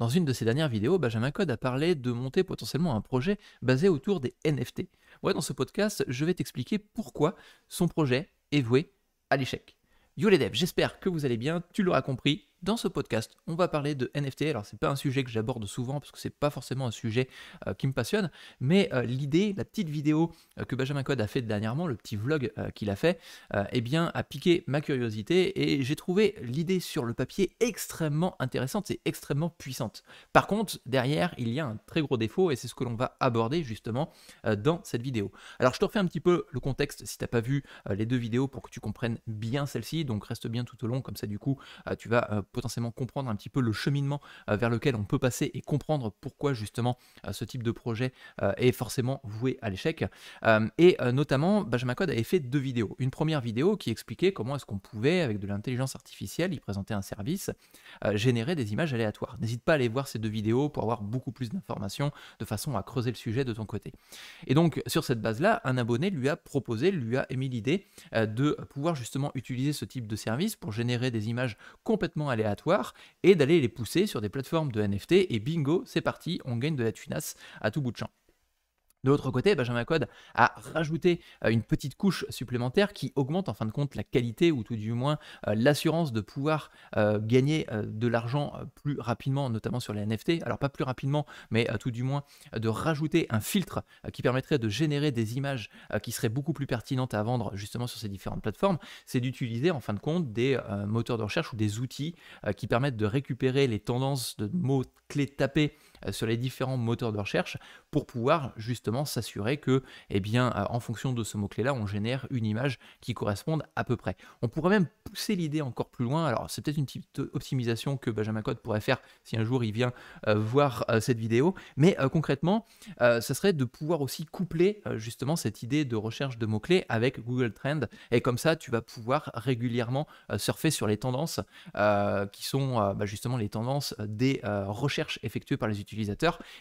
Dans une de ses dernières vidéos, Benjamin Code a parlé de monter potentiellement un projet basé autour des NFT. Ouais, dans ce podcast, je vais t'expliquer pourquoi son projet est voué à l'échec. Yo les devs, j'espère que vous allez bien, tu l'auras compris, dans ce podcast, on va parler de NFT. Alors, c'est pas un sujet que j'aborde souvent parce que c'est pas forcément un sujet euh, qui me passionne, mais euh, l'idée, la petite vidéo euh, que Benjamin Code a fait dernièrement, le petit vlog qu'il a fait, eh bien, a piqué ma curiosité et j'ai trouvé l'idée sur le papier extrêmement intéressante et extrêmement puissante. Par contre, derrière, il y a un très gros défaut et c'est ce que l'on va aborder justement dans cette vidéo. Alors, je te refais un petit peu le contexte si tu t'as pas vu les deux vidéos pour que tu comprennes bien celle-ci. Donc, reste bien tout au long, comme ça, du coup, tu vas potentiellement comprendre un petit peu le cheminement euh, vers lequel on peut passer et comprendre pourquoi justement euh, ce type de projet euh, est forcément voué à l'échec. et notamment, Benjamin Code avait fait deux vidéos. Une première vidéo qui expliquait comment est-ce qu'on pouvait, avec de l'intelligence artificielle, y présenter un service, générer des images aléatoires. N'hésite pas à aller voir ces deux vidéos pour avoir beaucoup plus d'informations de façon à creuser le sujet de ton côté. Et donc, sur cette base-là, un abonné lui a proposé, lui a émis l'idée de pouvoir justement utiliser ce type de service pour générer des images complètement aléatoires et d'aller les pousser sur des plateformes de NFT. Et bingo, c'est parti, on gagne de la tunas à tout bout de champ. De l'autre côté, Benjamin Code a rajouté euh, une petite couche supplémentaire qui augmente en fin de compte la qualité ou tout du moins euh, l'assurance de pouvoir euh, gagner de l'argent plus rapidement, notamment sur les NFT. Alors pas plus rapidement, mais tout du moins de rajouter un filtre qui permettrait de générer des images qui seraient beaucoup plus pertinentes à vendre justement sur ces différentes plateformes. C'est d'utiliser en fin de compte des moteurs de recherche ou des outils qui permettent de récupérer les tendances de mots clés tapés euh, sur les différents moteurs de recherche pour pouvoir justement s'assurer que, eh bien, euh, en fonction de ce mot-clé-là, on génère une image qui corresponde à peu près. On pourrait même pousser l'idée encore plus loin. Alors, c'est peut-être une petite optimisation que Benjamin Code pourrait faire si un jour il vient euh, voir cette vidéo. Mais concrètement, ça serait de pouvoir aussi coupler justement cette idée de recherche de mots-clés avec Google Trends. Et comme ça, tu vas pouvoir régulièrement surfer sur les tendances qui sont bah, justement les tendances des recherches effectuées par les utilisateurs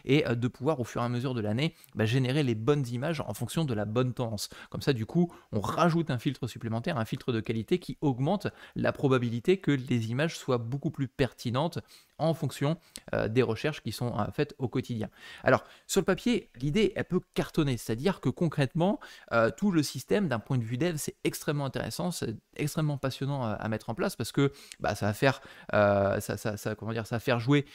et euh, de pouvoir au fur et à mesure de l'année bah, générer les bonnes images en fonction de la bonne tendance. Comme ça, du coup, on rajoute un filtre supplémentaire, un filtre de qualité qui augmente la probabilité que les images soient beaucoup plus pertinentes en fonction euh, des recherches qui sont euh, faites au quotidien. Alors, sur le papier, l'idée, elle peut cartonner, c'est-à-dire que concrètement, tout le système, d'un point de vue dev, c'est extrêmement intéressant, c'est extrêmement passionnant à mettre en place parce que bah, ça va faire, comment dire, ça va faire jouer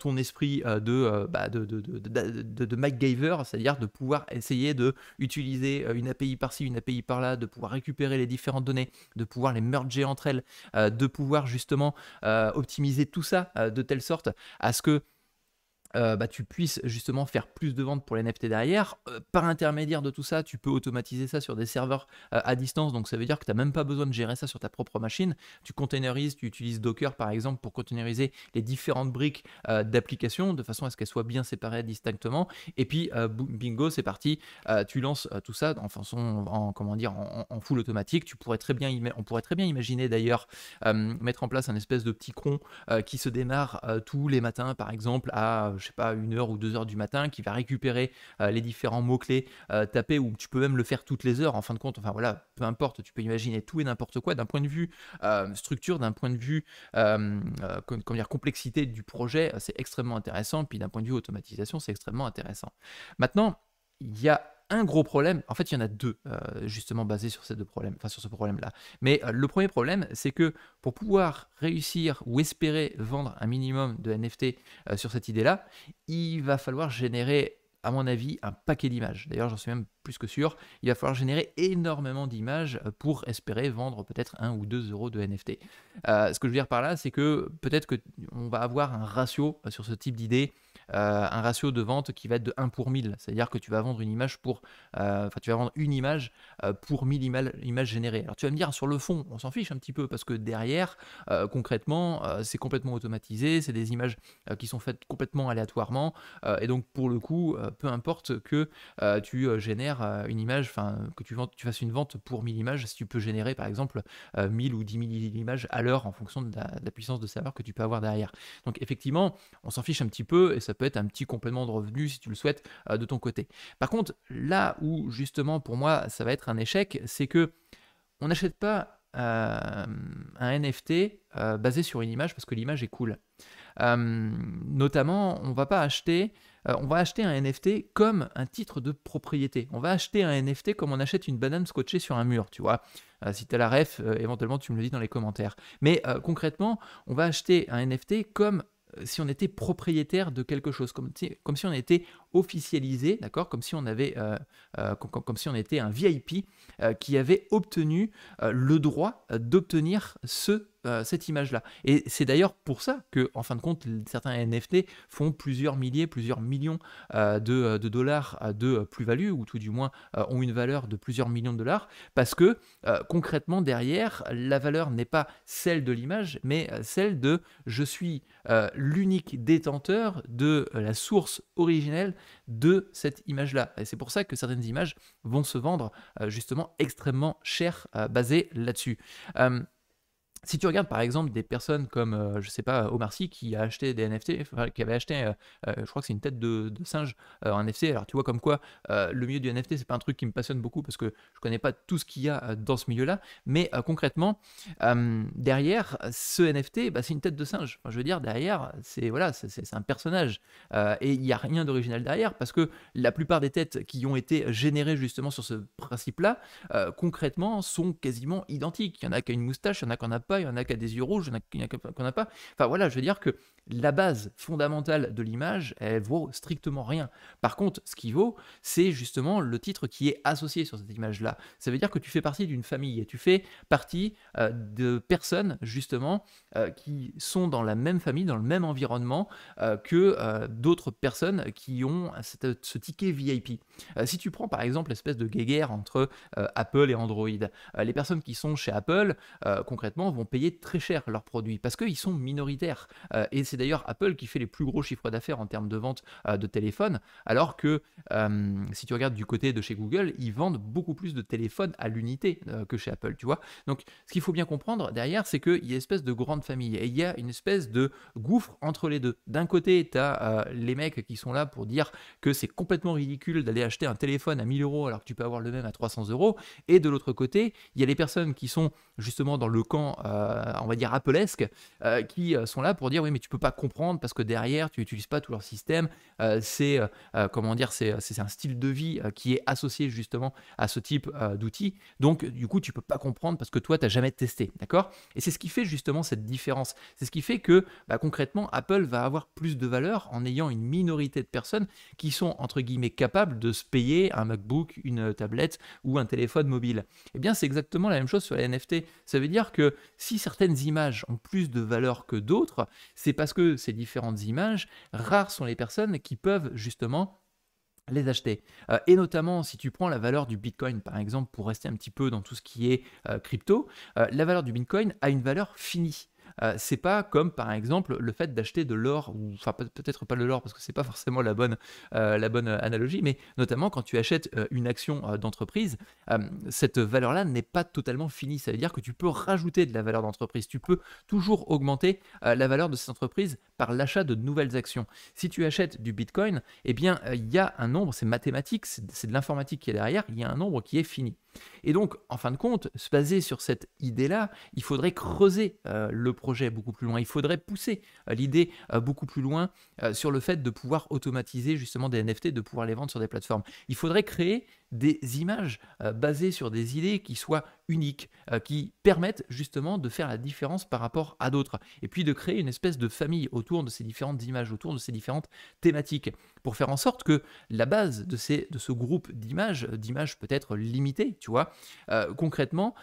ton esprit de euh, bah, de, MacGyver, c'est-à-dire de pouvoir essayer de utiliser euh, une API par-ci, une API par-là, de pouvoir récupérer les différentes données, de pouvoir les merger entre elles, euh, de pouvoir justement optimiser tout ça de telle sorte à ce que euh, bah, tu puisses justement faire plus de ventes pour les NFT derrière. Euh, par intermédiaire de tout ça, tu peux automatiser ça sur des serveurs euh, à distance. Donc ça veut dire que tu n'as même pas besoin de gérer ça sur ta propre machine. Tu containerises, tu utilises Docker par exemple pour containeriser les différentes briques d'application de façon à ce qu'elles soient bien séparées distinctement. Et puis bingo, c'est parti. tu lances tout ça en façon, en, comment dire, en, en, full automatique. Tu pourrais très bien, on pourrait très bien imaginer d'ailleurs mettre en place un espèce de petit cron qui se démarre tous les matins par exemple à je sais pas, une heure ou deux heures du matin, qui va récupérer euh, les différents mots-clés euh, tapés, ou tu peux même le faire toutes les heures, en fin de compte, enfin voilà, peu importe, tu peux imaginer tout et n'importe quoi d'un point de vue euh, structure, d'un point de vue comment dire, complexité du projet, c'est extrêmement intéressant, puis d'un point de vue automatisation, c'est extrêmement intéressant. Maintenant, il y a un gros problème. En fait, il y en a deux, euh, justement, basés sur ces deux problèmes, enfin, sur ce problème-là. Mais euh, le premier problème, c'est que pour pouvoir réussir ou espérer vendre un minimum de NFT euh, sur cette idée-là, il va falloir générer à mon avis, un paquet d'images. D'ailleurs, j'en suis même plus que sûr. Il va falloir générer énormément d'images pour espérer vendre peut-être un ou deux euros de NFT. ce que je veux dire par là, c'est que peut-être que on va avoir un ratio sur ce type d'idée euh, un ratio de vente qui va être de 1 pour 1000. C'est-à-dire que tu vas vendre une image pour, euh, enfin, tu vas vendre une image euh, pour 1000 images générées. Alors tu vas me dire, sur le fond, on s'en fiche un petit peu parce que derrière, concrètement, c'est complètement automatisé, c'est des images qui sont faites complètement aléatoirement. et donc, pour le coup, peu importe que tu génères une image, enfin, que tu, tu fasses une vente pour 1000 images, si tu peux générer par exemple 1000 ou 10 000 images à l'heure en fonction de la, puissance de serveur que tu peux avoir derrière. Donc, effectivement, on s'en fiche un petit peu et ça peut être un petit complément de revenu si tu le souhaites euh, de ton côté. Par contre, là où justement pour moi ça va être un échec, c'est que on n'achète pas euh, un NFT euh, basé sur une image parce que l'image est cool. notamment, on va pas acheter, on va acheter un NFT comme un titre de propriété. On va acheter un NFT comme on achète une banane scotchée sur un mur, tu vois. si tu as la ref, éventuellement tu me le dis dans les commentaires. Mais concrètement, on va acheter un NFT comme si on était propriétaire de quelque chose, comme, si on était officialisé, d'accord, comme si on avait, euh, euh, comme, si on était un VIP euh, qui avait obtenu le droit d'obtenir ce euh, cette image-là. Et c'est d'ailleurs pour ça que, en fin de compte, certains NFT font plusieurs milliers, plusieurs millions euh, euh, de, dollars de plus-value, ou tout du moins ont une valeur de plusieurs millions de dollars, parce que concrètement, derrière, la valeur n'est pas celle de l'image, mais celle de je suis l'unique détenteur de la source originelle de cette image-là. Et c'est pour ça que certaines images vont se vendre justement extrêmement cher basées là-dessus si tu regardes par exemple des personnes comme, je euh, je sais pas, Omar Sy qui a acheté des NFT, qui avait acheté, euh, euh, je crois que c'est une tête de, singe en NFT, alors tu vois comme quoi le milieu du NFT, c'est pas un truc qui me passionne beaucoup parce que je connais pas tout ce qu'il y a dans ce milieu-là, mais concrètement, derrière ce NFT, bah, c'est une tête de singe. je veux dire, derrière, c'est voilà, c'est un personnage et il n'y a rien d'original derrière parce que la plupart des têtes qui ont été générées justement sur ce principe-là, concrètement, sont quasiment identiques. Il y en a qui a une moustache, il y en a qui n'en a pas il y en a qui a des yeux rouges, il y en a qu'on n'a pas. Enfin voilà, je veux dire que la base fondamentale de l'image, elle vaut strictement rien. Par contre, ce qui vaut, c'est justement le titre qui est associé sur cette image-là. Ça veut dire que tu fais partie d'une famille et tu fais partie euh, de personnes justement euh, qui sont dans la même famille, dans le même environnement euh, que d'autres personnes qui ont ce ticket VIP. si tu prends par exemple l'espèce de guéguerre entre Apple et Android, les personnes qui sont chez Apple, concrètement, vont payer très cher leurs produits parce qu'ils sont minoritaires. et c'est d'ailleurs Apple qui fait les plus gros chiffres d'affaires en termes de vente euh, de téléphones, alors que euh, si tu regardes du côté de chez Google, ils vendent beaucoup plus de téléphones à l'unité euh, que chez Apple, tu vois. Donc ce qu'il faut bien comprendre derrière, c'est qu'il y a une espèce de grande famille et il y a une espèce de gouffre entre les deux. D'un côté, tu as les mecs qui sont là pour dire que c'est complètement ridicule d'aller acheter un téléphone à 1000 euros alors que tu peux avoir le même à 300 euros, et de l'autre côté, il y a les personnes qui sont justement dans le camp, on va dire, esque qui sont là pour dire oui, mais tu peux pas pas comprendre parce que derrière, tu n'utilises pas tout leur système. Euh, c'est euh, euh, comment dire, c'est un style de vie qui est associé justement à ce type d'outils. Donc, du coup, tu peux pas comprendre parce que toi, tu as jamais testé, d'accord Et c'est ce qui fait justement cette différence. C'est ce qui fait que bah, concrètement, Apple va avoir plus de valeur en ayant une minorité de personnes qui sont entre guillemets capables de se payer un MacBook, une tablette ou un téléphone mobile. et eh bien, c'est exactement la même chose sur les NFT. Ça veut dire que si certaines images ont plus de valeur que d'autres, c'est parce que ces différentes images, rares sont les personnes qui peuvent justement les acheter. Euh, et notamment, si tu prends la valeur du Bitcoin, par exemple, pour rester un petit peu dans tout ce qui est euh, crypto, euh, la valeur du Bitcoin a une valeur finie. Euh, c'est pas comme par exemple le fait d'acheter de l'or, enfin peut-être pas de l'or parce que c'est pas forcément la bonne, euh, euh, analogie, mais notamment quand tu achètes une action d'entreprise, cette valeur-là n'est pas totalement finie. Ça veut dire que tu peux rajouter de la valeur d'entreprise, tu peux toujours augmenter la valeur de cette entreprise par l'achat de nouvelles actions. Si tu achètes du Bitcoin, eh bien il y a un nombre, c'est mathématique, c'est de l'informatique qui est derrière, il y a un nombre qui est fini. Et donc, en fin de compte, se baser sur cette idée-là, il faudrait creuser euh, le projet beaucoup plus loin. Il faudrait pousser euh, l'idée euh, beaucoup plus loin sur le fait de pouvoir automatiser justement des NFT, de pouvoir les vendre sur des plateformes. Il faudrait créer des images euh, basées sur des idées qui soient uniques, euh, qui permettent justement de faire la différence par rapport à d'autres, et puis de créer une espèce de famille autour de ces différentes images, autour de ces différentes thématiques, pour faire en sorte que la base de, ces, de ce groupe d'images, euh, d'images peut-être limitées, tu vois, concrètement,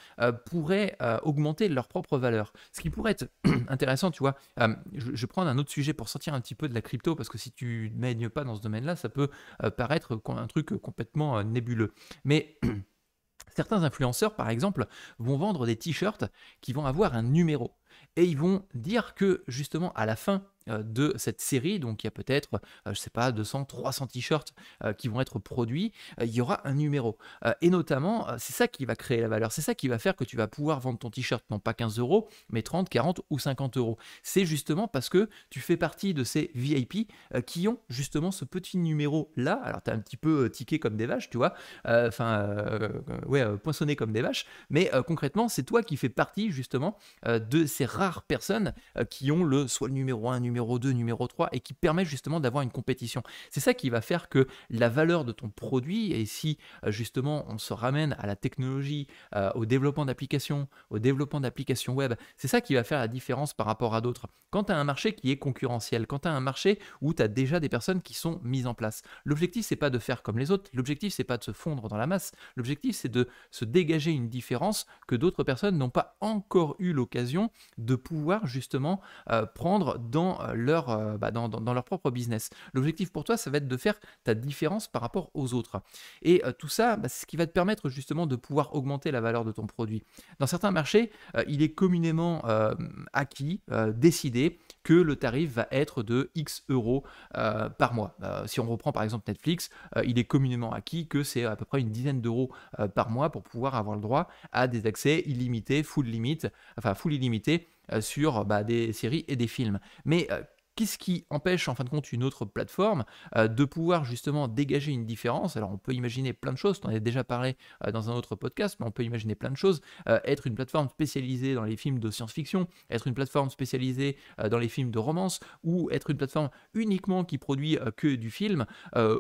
pourrait augmenter leur propre valeur. Ce qui pourrait être intéressant, tu vois, je, je prends un autre sujet pour sortir un petit peu de la crypto, parce que si tu ne pas dans ce domaine-là, ça peut paraître un truc complètement nébuleux mais certains influenceurs, par exemple, vont vendre des t-shirts qui vont avoir un numéro. Et ils vont dire que justement à la fin euh, de cette série. Donc il y a peut-être, euh, je sais pas, 200, 300 t-shirts euh, qui vont être produits. il y aura un numéro. et notamment, c'est ça qui va créer la valeur. C'est ça qui va faire que tu vas pouvoir vendre ton t-shirt non pas 15 euros, mais 30, 40 ou 50 euros. C'est justement parce que tu fais partie de ces VIP qui ont justement ce petit numéro là. Alors tu es un petit peu tiqué comme des vaches, tu vois. Enfin, ouais, poinçonné comme des vaches. Mais concrètement, c'est toi qui fais partie justement de ces rares personnes qui ont le soit le numéro 1, numéro 2, numéro 3, et qui permet justement d'avoir une compétition. C'est ça qui va faire que la valeur de ton produit, et si euh, justement on se ramène à la technologie, euh, au développement d'applications, au développement d'applications web, c'est ça qui va faire la différence par rapport à d'autres. Quand tu as un marché qui est concurrentiel, quand tu as un marché où tu as déjà des personnes qui sont mises en place, l'objectif c'est pas de faire comme les autres, l'objectif c'est pas de se fondre dans la masse, l'objectif c'est de se dégager une différence que d'autres personnes n'ont pas encore eu l'occasion de pouvoir justement euh, prendre dans euh, leur, euh, bah, dans, leur propre business. L'objectif pour toi, ça va être de faire ta différence par rapport aux autres. Et euh, tout ça, bah, c'est ce qui va te permettre justement de pouvoir augmenter la valeur de ton produit. Dans certains marchés, il est communément acquis, décidé que le tarif va être de X euros par mois. si on reprend par exemple Netflix, il est communément acquis que c'est à peu près une dizaine d'euros par mois pour pouvoir avoir le droit à des accès illimités, full limite, enfin full illimité euh, sur bah, des séries et des films. Mais euh, Qu'est-ce qui empêche en fin de compte une autre plateforme euh, de pouvoir justement dégager une différence Alors on peut imaginer plein de choses, on en a déjà parlé euh, dans un autre podcast, mais on peut imaginer plein de choses. Euh, être une plateforme spécialisée dans les films de science-fiction, être une plateforme spécialisée dans les films de romance, ou être une plateforme uniquement qui produit que du film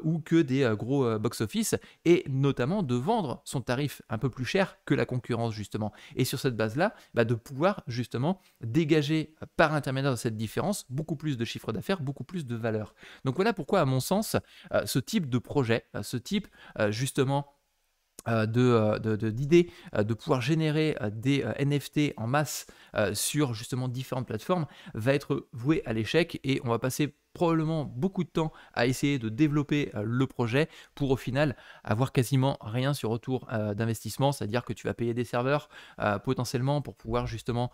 ou que des gros box-office, et notamment de vendre son tarif un peu plus cher que la concurrence justement. Et sur cette base-là, bah, de pouvoir justement dégager par intermédiaire de cette différence beaucoup plus de de chiffre d'affaires, beaucoup plus de valeur. Donc voilà pourquoi, à mon sens, euh, ce type de projet, euh, ce type euh, justement de, d'idées de, de pouvoir générer des NFT en masse sur justement différentes plateformes va être voué à l'échec et on va passer probablement beaucoup de temps à essayer de développer euh, le projet pour au final avoir quasiment rien sur retour euh, d'investissement, c'est-à-dire que tu vas payer des serveurs euh, potentiellement pour pouvoir justement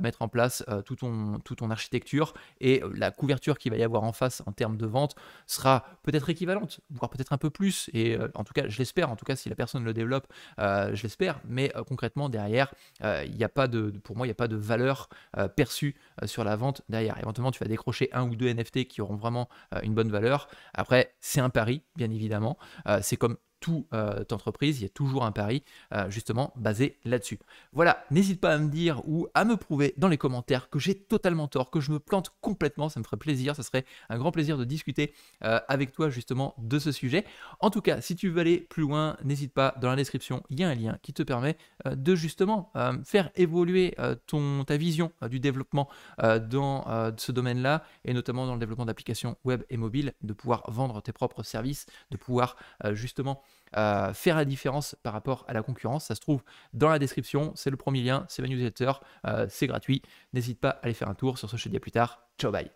mettre en place tout ton, ton architecture et la couverture qu'il va y avoir en face en termes de vente sera peut-être équivalente, voire peut-être un peu plus, et en tout cas je l'espère, en tout cas si la personne le développe, je l'espère, mais concrètement derrière, il n'y a pas de, pour moi, il n'y a pas de valeur perçue sur la vente derrière. Éventuellement tu vas décrocher un ou deux NFT qui auront vraiment euh, une bonne valeur. Après, c'est un pari, bien évidemment. Euh, c'est comme toute euh, entreprise, il y a toujours un pari euh, justement basé là-dessus. Voilà, n'hésite pas à me dire ou à me prouver dans les commentaires que j'ai totalement tort, que je me plante complètement, ça me ferait plaisir, ça serait un grand plaisir de discuter euh, avec toi justement de ce sujet. En tout cas, si tu veux aller plus loin, n'hésite pas, dans la description, il y a un lien qui te permet de justement faire évoluer ton, ta vision du développement dans ce domaine-là, et notamment dans le développement d'applications web et mobile, de pouvoir vendre tes propres services, de pouvoir justement euh, faire la différence par rapport à la concurrence. Ça se trouve dans la description, c'est le premier lien, c'est ma newsletter, euh, c'est gratuit. N'hésite pas à aller faire un tour sur ce chez plus tard. Ciao, bye